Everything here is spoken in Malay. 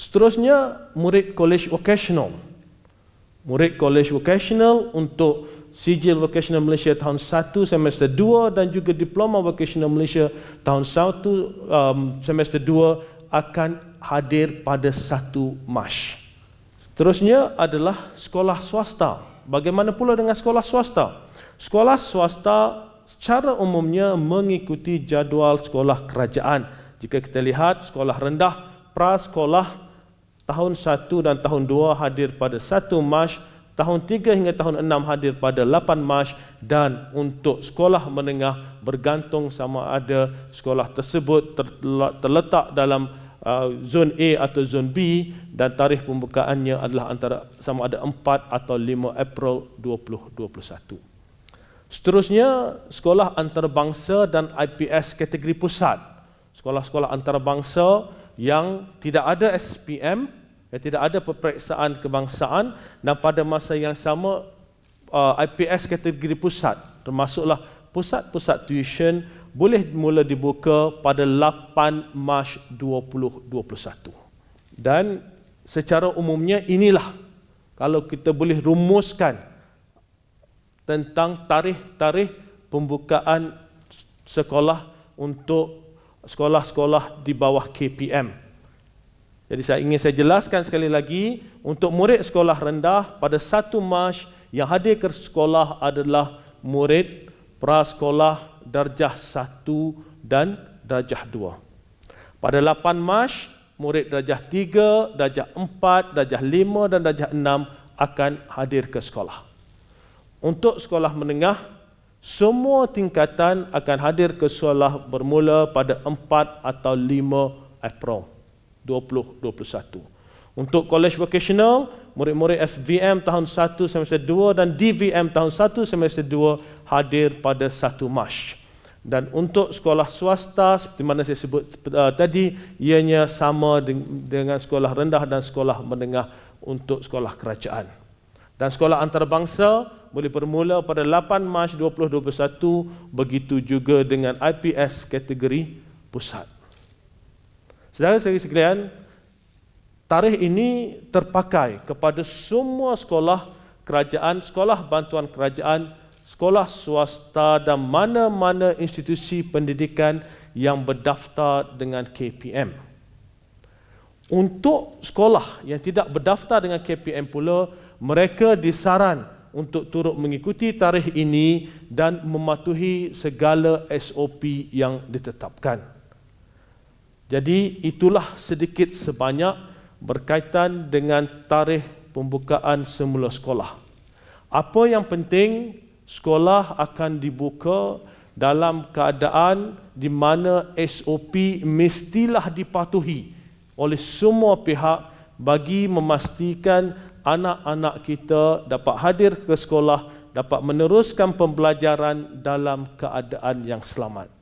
Seterusnya, murid college vocational. Murid college vocational untuk sijil vocational Malaysia tahun 1 semester 2 dan juga diploma vocational Malaysia tahun 1 um, semester 2 akan hadir pada 1 Mac. Seterusnya adalah sekolah swasta. Bagaimana pula dengan sekolah swasta? Sekolah swasta secara umumnya mengikuti jadual sekolah kerajaan. Jika kita lihat sekolah rendah, prasekolah, tahun 1 dan tahun 2 hadir pada 1 Mac, tahun 3 hingga tahun 6 hadir pada 8 Mac dan untuk sekolah menengah bergantung sama ada sekolah tersebut terletak dalam uh, zon A atau zon B dan tarikh pembukaannya adalah antara sama ada 4 atau 5 April 2021. Seterusnya sekolah antarabangsa dan IPS kategori pusat. Sekolah-sekolah antarabangsa yang tidak ada SPM yang eh, tidak ada peperiksaan kebangsaan dan pada masa yang sama uh, IPS kategori pusat termasuklah pusat-pusat tuition boleh mula dibuka pada 8 Mac 2021. Dan secara umumnya inilah kalau kita boleh rumuskan tentang tarikh-tarikh pembukaan sekolah untuk sekolah-sekolah di bawah KPM jadi saya ingin saya jelaskan sekali lagi untuk murid sekolah rendah pada satu Mac yang hadir ke sekolah adalah murid prasekolah darjah 1 dan darjah 2. Pada 8 Mac, murid darjah 3, darjah 4, darjah 5 dan darjah 6 akan hadir ke sekolah. Untuk sekolah menengah, semua tingkatan akan hadir ke sekolah bermula pada 4 atau 5 April. 2021. Untuk college vocational, murid-murid SVM tahun 1 semester 2 dan DVM tahun 1 semester 2 hadir pada 1 Mac. Dan untuk sekolah swasta seperti mana saya sebut uh, tadi, ianya sama dengan sekolah rendah dan sekolah menengah untuk sekolah kerajaan. Dan sekolah antarabangsa boleh bermula pada 8 Mac 2021, begitu juga dengan IPS kategori pusat. Saudara-saudari sekalian, tarikh ini terpakai kepada semua sekolah kerajaan, sekolah bantuan kerajaan, sekolah swasta dan mana-mana institusi pendidikan yang berdaftar dengan KPM. Untuk sekolah yang tidak berdaftar dengan KPM pula, mereka disaran untuk turut mengikuti tarikh ini dan mematuhi segala SOP yang ditetapkan. Jadi itulah sedikit sebanyak berkaitan dengan tarikh pembukaan semula sekolah. Apa yang penting, sekolah akan dibuka dalam keadaan di mana SOP mestilah dipatuhi oleh semua pihak bagi memastikan anak-anak kita dapat hadir ke sekolah, dapat meneruskan pembelajaran dalam keadaan yang selamat.